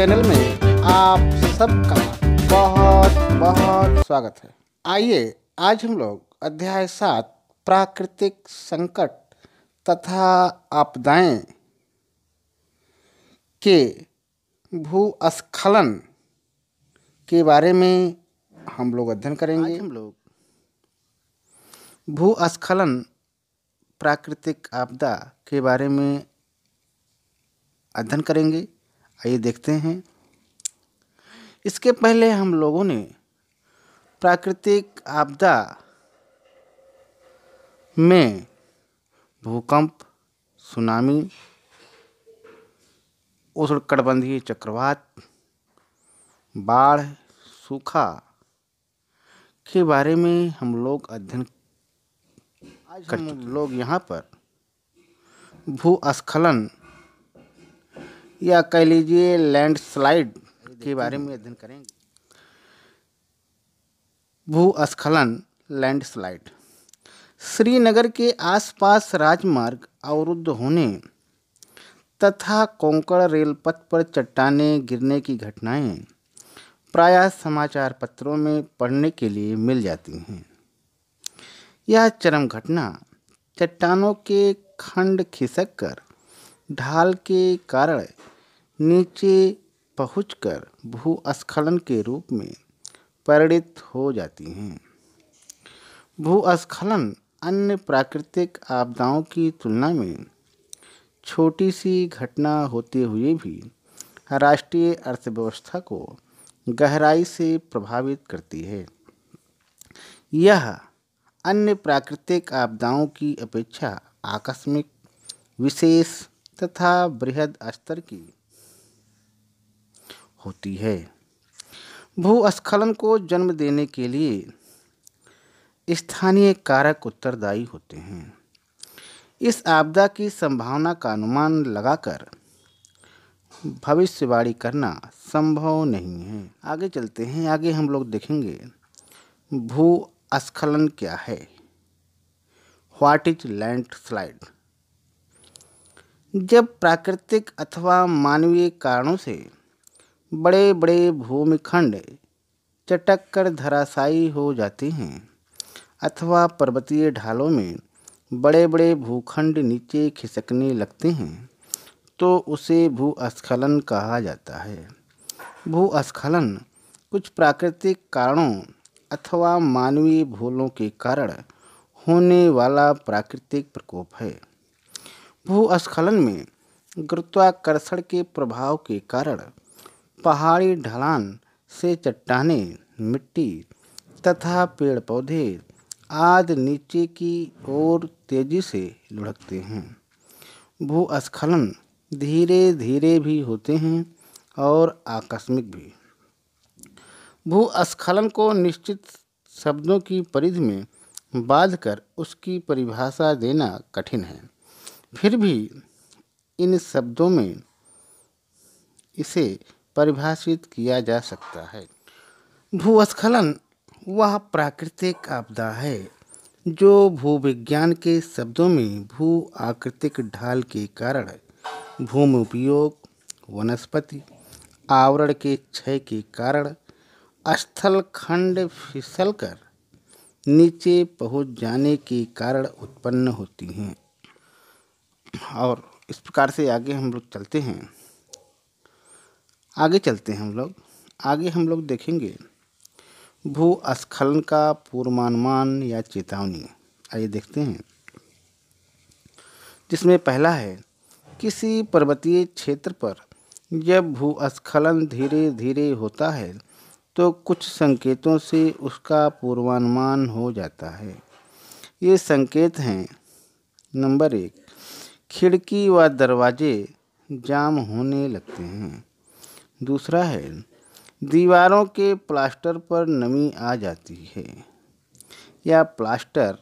Channel में आप सबका बहुत बहुत स्वागत है आइए आज हम लोग अध्याय सात प्राकृतिक संकट तथा आपदाएं के भूस्खलन के बारे में हम लोग अध्ययन करेंगे हम लोग भूस्खलन प्राकृतिक आपदा के बारे में अध्ययन करेंगे आइए देखते हैं इसके पहले हम लोगों ने प्राकृतिक आपदा में भूकंप सुनामी उष्णकटबंधीय चक्रवात बाढ़ सूखा के बारे में हम लोग अध्ययन आज हम लोग यहाँ पर भूस्खलन या कह लीजिए लैंडस्लाइड के बारे में अध्ययन करेंगे भूस्खलन लैंडस्लाइड श्रीनगर के आसपास राजमार्ग अवरुद्ध होने तथा कोंकण रेल पथ पर चट्टाने गिरने की घटनाएं प्रायः समाचार पत्रों में पढ़ने के लिए मिल जाती हैं यह चरम घटना चट्टानों के खंड खिसक कर ढाल के कारण नीचे पहुंचकर भूस्खलन के रूप में परिणित हो जाती हैं भूस्खलन अन्य प्राकृतिक आपदाओं की तुलना में छोटी सी घटना होते हुए भी राष्ट्रीय अर्थव्यवस्था को गहराई से प्रभावित करती है यह अन्य प्राकृतिक आपदाओं की अपेक्षा आकस्मिक विशेष तथा बृहद स्तर की होती है भूस्खलन को जन्म देने के लिए स्थानीय कारक उत्तरदायी होते हैं इस आपदा की संभावना का अनुमान लगाकर भविष्यवाणी करना संभव नहीं है आगे चलते हैं आगे हम लोग देखेंगे भू अस्खलन क्या है व्हाट इज लैंड स्लाइड जब प्राकृतिक अथवा मानवीय कारणों से बड़े बड़े भूमिखंड चटक कर धराशायी हो जाते हैं अथवा पर्वतीय ढालों में बड़े बड़े भूखंड नीचे खिसकने लगते हैं तो उसे भूस्खलन कहा जाता है भूस्खलन कुछ प्राकृतिक कारणों अथवा मानवीय भूलों के कारण होने वाला प्राकृतिक प्रकोप है भूस्खलन में गुरुत्वाकर्षण के प्रभाव के कारण पहाड़ी ढलान से चट्टाने मिट्टी तथा पेड़ पौधे आदि नीचे की ओर तेजी से लुढ़कते हैं भूस्खलन धीरे धीरे भी होते हैं और आकस्मिक भी भूस्खलन को निश्चित शब्दों की परिधि में बांधकर उसकी परिभाषा देना कठिन है फिर भी इन शब्दों में इसे परिभाषित किया जा सकता है भूस्खलन वह प्राकृतिक आपदा है जो भूविज्ञान के शब्दों में भू आकृतिक ढाल के कारण भूमि उपयोग वनस्पति आवरण के क्षय के कारण स्थल खंड फिसल कर नीचे पहुंच जाने के कारण उत्पन्न होती हैं और इस प्रकार से आगे हम लोग चलते हैं आगे चलते हैं हम लोग आगे हम लोग देखेंगे भू स्खलन का पूर्वानुमान या चेतावनी आइए देखते हैं जिसमें पहला है किसी पर्वतीय क्षेत्र पर जब भूस्खलन धीरे धीरे होता है तो कुछ संकेतों से उसका पूर्वानुमान हो जाता है ये संकेत हैं नंबर एक खिड़की व दरवाजे जाम होने लगते हैं दूसरा है दीवारों के प्लास्टर पर नमी आ जाती है या प्लास्टर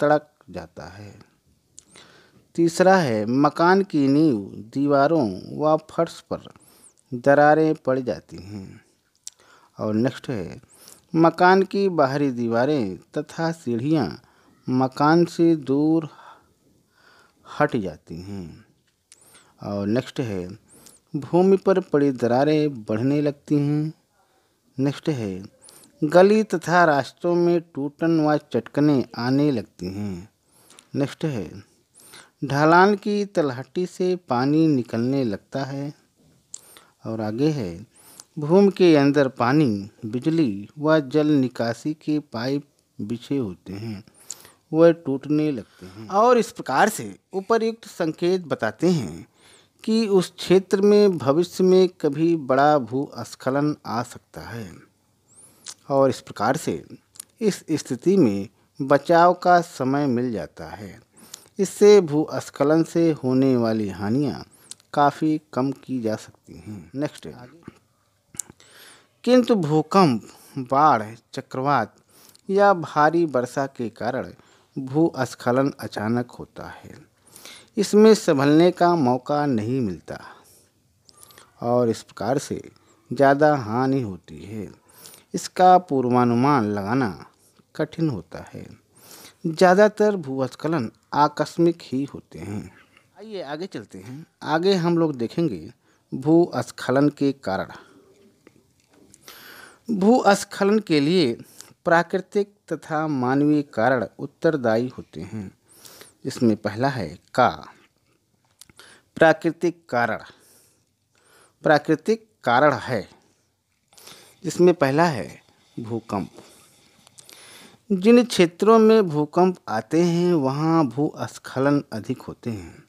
तड़क जाता है तीसरा है मकान की नींव दीवारों व फर्श पर दरारें पड़ जाती हैं और नेक्स्ट है मकान की बाहरी दीवारें तथा सीढ़ियाँ मकान से दूर हट जाती हैं और नेक्स्ट है भूमि पर पड़ी दरारें बढ़ने लगती हैं नेक्स्ट है गली तथा रास्तों में टूटन व चटकने आने लगती हैं नेक्स्ट है ढलान की तलहटी से पानी निकलने लगता है और आगे है भूमि के अंदर पानी बिजली व जल निकासी के पाइप बिछे होते हैं वह टूटने लगते हैं और इस प्रकार से उपरयुक्त संकेत बताते हैं कि उस क्षेत्र में भविष्य में कभी बड़ा भूस्खलन आ सकता है और इस प्रकार से इस स्थिति में बचाव का समय मिल जाता है इससे भूस्खलन से होने वाली हानियां काफ़ी कम की जा सकती हैं नेक्स्ट किंतु भूकंप बाढ़ चक्रवात या भारी वर्षा के कारण भूस्खलन अचानक होता है इसमें संभलने का मौका नहीं मिलता और इस प्रकार से ज़्यादा हानि होती है इसका पूर्वानुमान लगाना कठिन होता है ज़्यादातर भूस्खलन आकस्मिक ही होते हैं आइए आगे चलते हैं आगे हम लोग देखेंगे भूस्खलन के कारण भूस्खलन के लिए प्राकृतिक तथा मानवीय कारण उत्तरदायी होते हैं इसमें पहला है का प्राकृतिक कारण प्राकृतिक कारण है जिसमें पहला है भूकंप जिन क्षेत्रों में भूकंप आते हैं वहाँ भूस्खलन अधिक होते हैं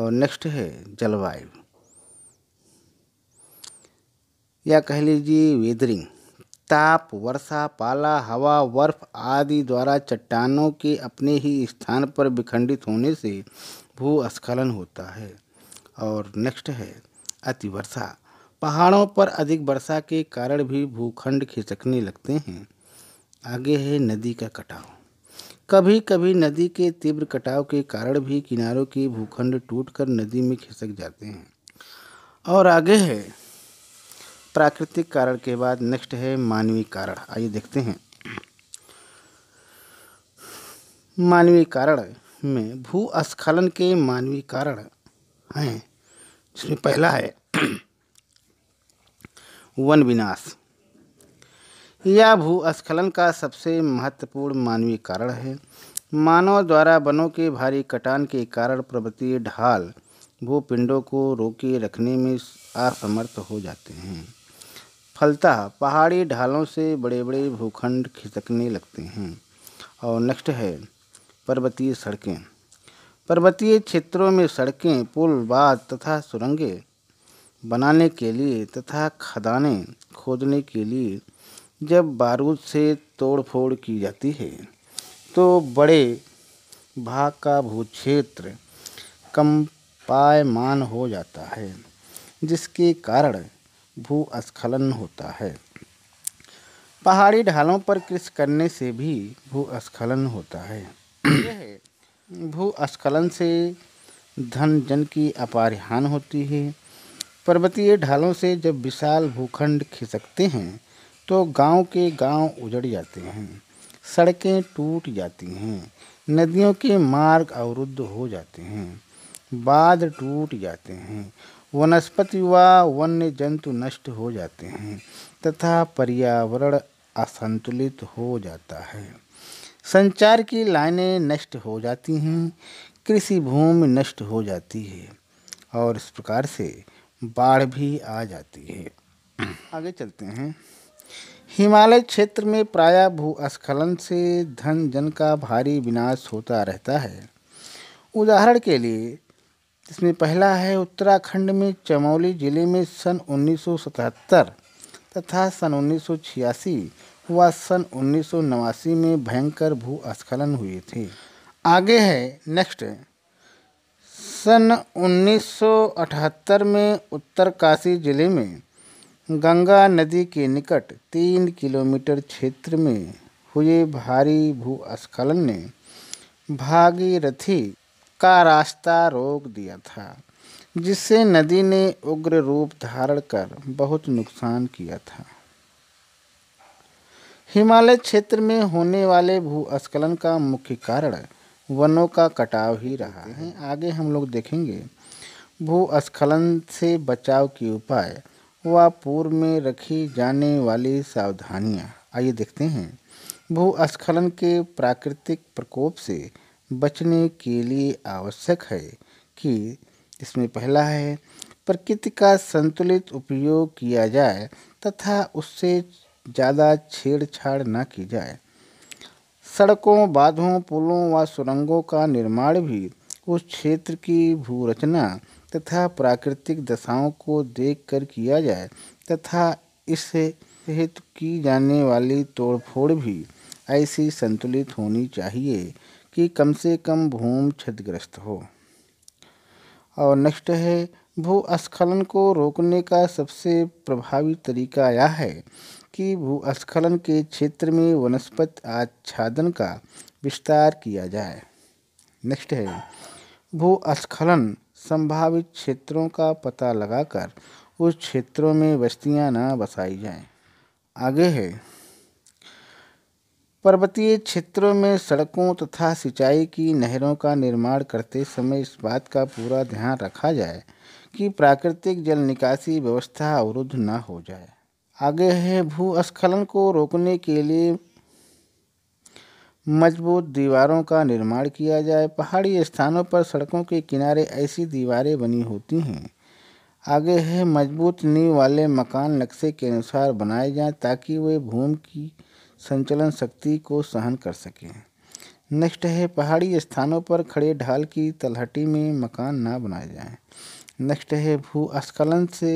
और नेक्स्ट है जलवायु या कह लीजिए वेदरिंग ताप वर्षा पाला हवा बर्फ आदि द्वारा चट्टानों के अपने ही स्थान पर विखंडित होने से भूस्खलन होता है और नेक्स्ट है अतिवर्षा पहाड़ों पर अधिक वर्षा के कारण भी भूखंड खिसकने लगते हैं आगे है नदी का कटाव कभी कभी नदी के तीव्र कटाव के कारण भी किनारों के भूखंड टूटकर नदी में खिसक जाते हैं और आगे है प्राकृतिक कारण के बाद नेक्स्ट है मानवीय कारण आइए देखते हैं मानवीय कारण में भू स्खलन के मानवीय कारण हैं जिसमें पहला है वन विनाश यह भू स्खलन का सबसे महत्वपूर्ण मानवीय कारण है मानव द्वारा वनों के भारी कटान के कारण पर्वतीय ढाल भूपिंडों को रोके रखने में असमर्थ हो जाते हैं फलतः पहाड़ी ढालों से बड़े बड़े भूखंड खिसकने लगते हैं और नेक्स्ट है पर्वतीय सड़कें पर्वतीय क्षेत्रों में सड़कें पुल बाद तथा सुरंगें बनाने के लिए तथा खदानें खोदने के लिए जब बारूद से तोड़फोड़ की जाती है तो बड़े भाग का भूक्षेत्र पायमान हो जाता है जिसके कारण भूस्खलन होता है पहाड़ी ढालों पर कृषि करने से भी भूस्खलन होता है भूस्खलन से धन जन की अपार हान होती है पर्वतीय ढालों से जब विशाल भूखंड खिसकते हैं तो गांव के गांव उजड़ जाते हैं सड़कें टूट जाती हैं नदियों के मार्ग अवरुद्ध हो जाते हैं बाद टूट जाते हैं वनस्पति व वन्य जंतु नष्ट हो जाते हैं तथा पर्यावरण असंतुलित हो जाता है संचार की लाइनें नष्ट हो जाती हैं कृषि भूमि नष्ट हो जाती है और इस प्रकार से बाढ़ भी आ जाती है आगे चलते हैं हिमालय क्षेत्र में प्रायः भूस्खलन से धन जन का भारी विनाश होता रहता है उदाहरण के लिए इसमें पहला है उत्तराखंड में चमोली जिले में सन 1977 तथा सन 1986 व सन उन्नीस में भयंकर भूस्खलन हुए थे आगे है नेक्स्ट सन 1978 में उत्तरकाशी जिले में गंगा नदी के निकट तीन किलोमीटर क्षेत्र में हुए भारी भूस्खलन ने भागीरथी का रास्ता रोक दिया था जिससे नदी ने उग्र रूप धारण कर बहुत नुकसान किया था हिमालय क्षेत्र में होने वाले भूस्खलन का मुख्य कारण वनों का कटाव ही रहा है आगे हम लोग देखेंगे भूस्खलन से बचाव के उपाय व पूर्व में रखी जाने वाली सावधानियां आइए देखते हैं भूस्खलन के प्राकृतिक प्रकोप से बचने के लिए आवश्यक है कि इसमें पहला है प्रकृति का संतुलित उपयोग किया जाए तथा उससे ज़्यादा छेड़छाड़ न की जाए सड़कों बाधों पुलों व सुरंगों का निर्माण भी उस क्षेत्र की भूरचना तथा प्राकृतिक दशाओं को देखकर किया जाए तथा इस हेतु की जाने वाली तोड़फोड़ भी ऐसी संतुलित होनी चाहिए कि कम से कम भूमि क्षतिग्रस्त हो और नेक्स्ट है भूस्खलन को रोकने का सबसे प्रभावी तरीका यह है कि भूस्खलन के क्षेत्र में वनस्पति आच्छादन का विस्तार किया जाए नेक्स्ट है भूस्खलन संभावित क्षेत्रों का पता लगाकर उस क्षेत्रों में बस्तियां ना बसाई जाएं। आगे है पर्वतीय क्षेत्रों में सड़कों तथा सिंचाई की नहरों का निर्माण करते समय इस बात का पूरा ध्यान रखा जाए कि प्राकृतिक जल निकासी व्यवस्था अवरुद्ध न हो जाए आगे है भूस्खलन को रोकने के लिए मजबूत दीवारों का निर्माण किया जाए पहाड़ी स्थानों पर सड़कों के किनारे ऐसी दीवारें बनी होती हैं आगे है मजबूत नींव वाले मकान नक्शे के अनुसार बनाए जाएं ताकि वे भूमि की संचलन शक्ति को सहन कर सकें नेक्स्ट है पहाड़ी स्थानों पर खड़े ढाल की तलहटी में मकान ना बनाए जाएं नेक्स्ट है भू अस्खलन से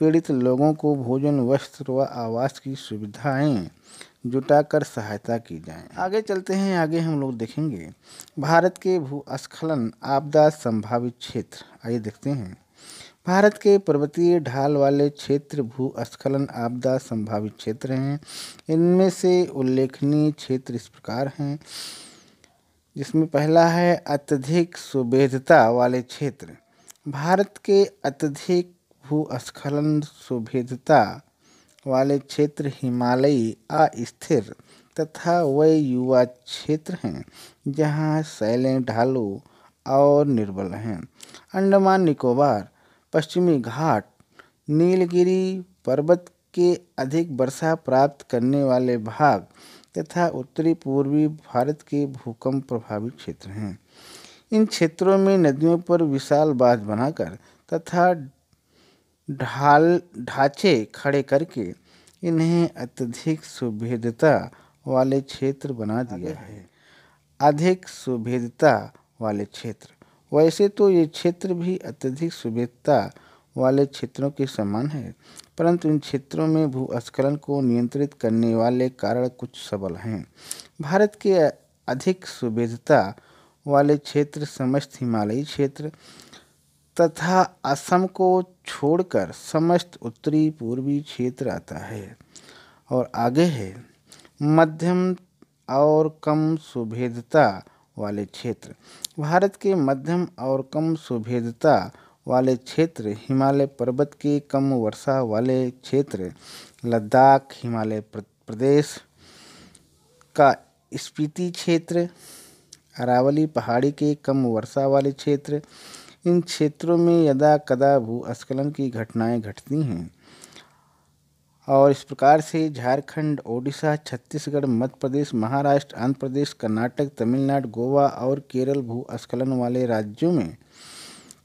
पीड़ित लोगों को भोजन वस्त्र व आवास की सुविधाएं जुटाकर सहायता की जाए आगे चलते हैं आगे हम लोग देखेंगे भारत के भूस्खलन आपदा संभावित क्षेत्र आइए देखते हैं भारत के पर्वतीय ढाल वाले क्षेत्र भू अस्खलन आपदा संभावित क्षेत्र हैं इनमें से उल्लेखनीय क्षेत्र इस प्रकार हैं जिसमें पहला है अत्यधिक सुभेदता वाले क्षेत्र भारत के अत्यधिक भू अस्खलन सुभेदता वाले क्षेत्र हिमालयी अस्थिर तथा वह युवा क्षेत्र हैं जहाँ सैलें ढालू और निर्बल हैं अंडमान निकोबार पश्चिमी घाट नीलगिरी पर्वत के अधिक वर्षा प्राप्त करने वाले भाग तथा उत्तरी पूर्वी भारत के भूकंप प्रभावित क्षेत्र हैं इन क्षेत्रों में नदियों पर विशाल बांध बनाकर तथा ढाल ढांचे खड़े करके इन्हें अत्यधिक सुभेदता वाले क्षेत्र बना दिया है अधिक सुभेदता वाले क्षेत्र वैसे तो ये क्षेत्र भी अत्यधिक सुविधता वाले क्षेत्रों के समान है परंतु इन क्षेत्रों में भूस्खलन को नियंत्रित करने वाले कारण कुछ सबल हैं भारत के अधिक सुविधता वाले क्षेत्र समस्त हिमालयी क्षेत्र तथा असम को छोड़कर समस्त उत्तरी पूर्वी क्षेत्र आता है और आगे है मध्यम और कम सुभेदता वाले क्षेत्र भारत के मध्यम और कम सुभेदता वाले क्षेत्र हिमालय पर्वत के कम वर्षा वाले क्षेत्र लद्दाख हिमालय प्रदेश का स्पीति क्षेत्र अरावली पहाड़ी के कम वर्षा वाले क्षेत्र इन क्षेत्रों में यदा कदा भूस्खलन की घटनाएं घटती हैं और इस प्रकार से झारखंड ओडिशा छत्तीसगढ़ मध्य प्रदेश महाराष्ट्र आंध्र प्रदेश कर्नाटक तमिलनाडु गोवा और केरल भूस्खलन वाले राज्यों में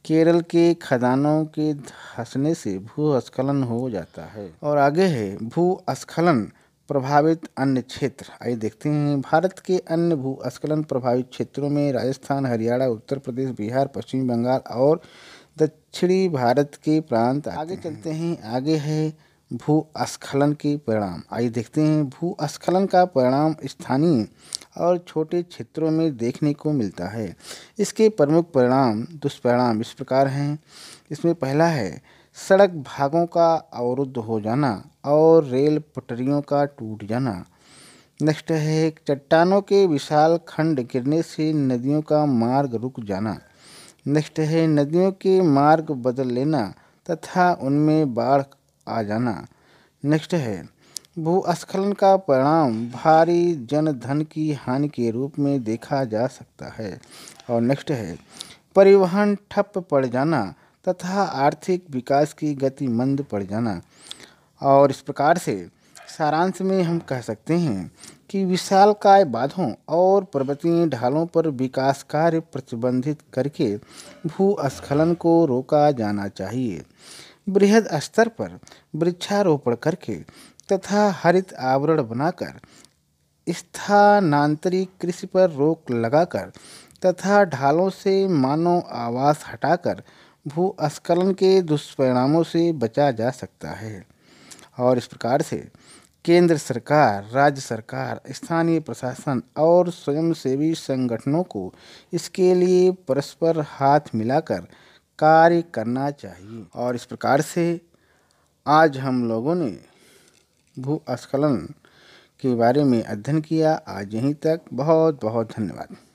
केरल के खदानों के धंसने से भूस्खलन हो जाता है और आगे है भूस्खलन प्रभावित अन्य क्षेत्र आइए देखते हैं भारत के अन्य भूस्खलन प्रभावित क्षेत्रों में राजस्थान हरियाणा उत्तर प्रदेश बिहार पश्चिम बंगाल और दक्षिणी भारत के प्रांत आगे चलते हैं आगे है भूस्खलन के परिणाम आइए देखते हैं भूस्खलन का परिणाम स्थानीय और छोटे क्षेत्रों में देखने को मिलता है इसके प्रमुख परिणाम दुष्परिणाम इस प्रकार हैं इसमें पहला है सड़क भागों का अवरुद्ध हो जाना और रेल पटरियों का टूट जाना नेक्स्ट है चट्टानों के विशाल खंड गिरने से नदियों का मार्ग रुक जाना नेक्स्ट है नदियों के मार्ग बदल लेना तथा उनमें बाढ़ आ जाना नेक्स्ट है भूस्खलन का परिणाम भारी जनधन की हानि के रूप में देखा जा सकता है और नेक्स्ट है परिवहन ठप पड़ जाना तथा आर्थिक विकास की गति मंद पड़ जाना और इस प्रकार से सारांश में हम कह सकते हैं कि विशालकाय बाधों और पर्वतीय ढालों पर विकास कार्य प्रतिबंधित करके भूस्खलन को रोका जाना चाहिए बृहद स्तर पर वृक्षारोपण करके तथा हरित आवरण बनाकर स्थानांतरित कृषि पर रोक लगाकर तथा ढालों से मानव आवास हटाकर भू अस्खलन के दुष्परिणामों से बचा जा सकता है और इस प्रकार से केंद्र सरकार राज्य सरकार स्थानीय प्रशासन और स्वयंसेवी संगठनों को इसके लिए परस्पर हाथ मिलाकर कार्य करना चाहिए और इस प्रकार से आज हम लोगों ने भूस्खलन के बारे में अध्ययन किया आज यहीं तक बहुत बहुत धन्यवाद